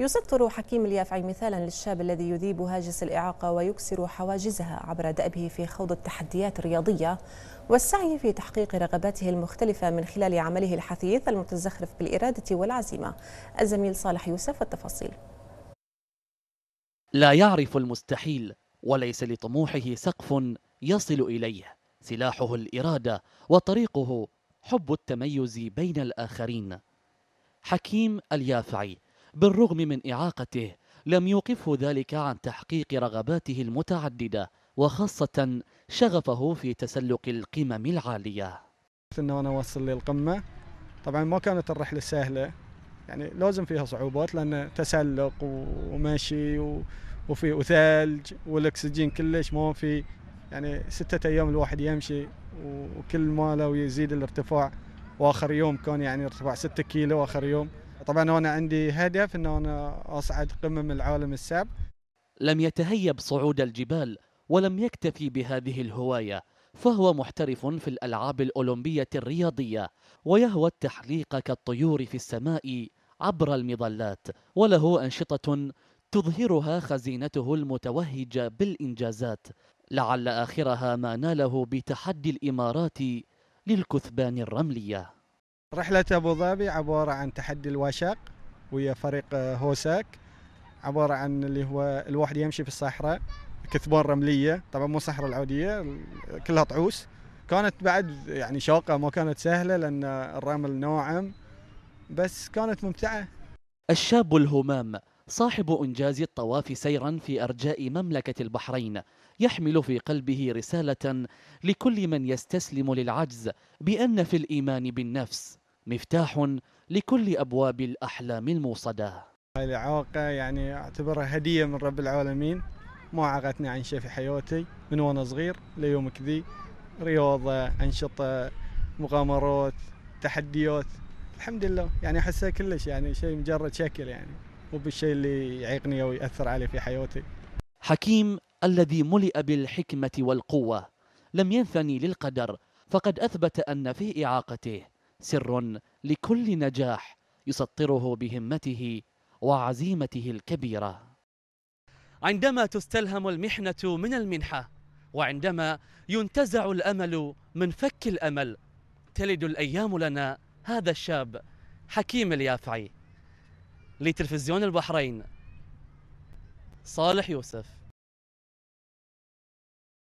يسطر حكيم اليافعي مثالا للشاب الذي يذيب هاجس الإعاقة ويكسر حواجزها عبر دأبه في خوض التحديات الرياضية والسعي في تحقيق رغباته المختلفة من خلال عمله الحثيث المتزخرف بالإرادة والعزيمة الزميل صالح يوسف التفاصيل. لا يعرف المستحيل وليس لطموحه سقف يصل إليه سلاحه الإرادة وطريقه حب التميز بين الآخرين حكيم اليافعي بالرغم من إعاقته لم يوقفه ذلك عن تحقيق رغباته المتعددة وخاصة شغفه في تسلق القمم العالية أنه أنا أوصل للقمة طبعا ما كانت الرحلة سهلة يعني لازم فيها صعوبات لأن تسلق ومشي وفي وثلج والأكسجين كلش ما في يعني ستة أيام الواحد يمشي وكل ماله ويزيد الارتفاع واخر يوم كان يعني ارتفاع 6 كيلو واخر يوم طبعا انا عندي هدف ان انا اصعد قمم العالم السابع لم يتهيب صعود الجبال ولم يكتفي بهذه الهوايه فهو محترف في الالعاب الاولمبيه الرياضيه ويهوى التحليق كالطيور في السماء عبر المظلات وله انشطه تظهرها خزينته المتوهجه بالانجازات لعل اخرها ما ناله بتحدي الامارات للكثبان الرمليه رحلة أبو ظبي عبارة عن تحدي الوشق ويا فريق آه، هوساك عبارة عن اللي هو الواحد يمشي في الصحراء كثبان رملية طبعا مو صحراء العودية كلها طعوس كانت بعد يعني شاقة ما كانت سهلة لأن الرمل ناعم بس كانت ممتعة الشاب الهمام صاحب إنجاز الطواف سيرا في أرجاء مملكة البحرين يحمل في قلبه رسالة لكل من يستسلم للعجز بأن في الإيمان بالنفس مفتاح لكل أبواب الأحلام الموصدة هاي الإعاقة يعني أعتبرها هدية من رب العالمين ما عاقتني عن شيء في حياتي من وأنا صغير ليومك ذي رياضة أنشطة مغامرات تحديات الحمد لله يعني أحسها كلش يعني شيء مجرد شكل يعني مو بالشيء اللي يعيقني أو يأثر علي في حياتي حكيم الذي ملئ بالحكمة والقوة لم ينثني للقدر فقد أثبت أن في إعاقته سر لكل نجاح يسطره بهمته وعزيمته الكبيرة عندما تستلهم المحنة من المنحة وعندما ينتزع الأمل من فك الأمل تلد الأيام لنا هذا الشاب حكيم اليافعي لتلفزيون البحرين صالح يوسف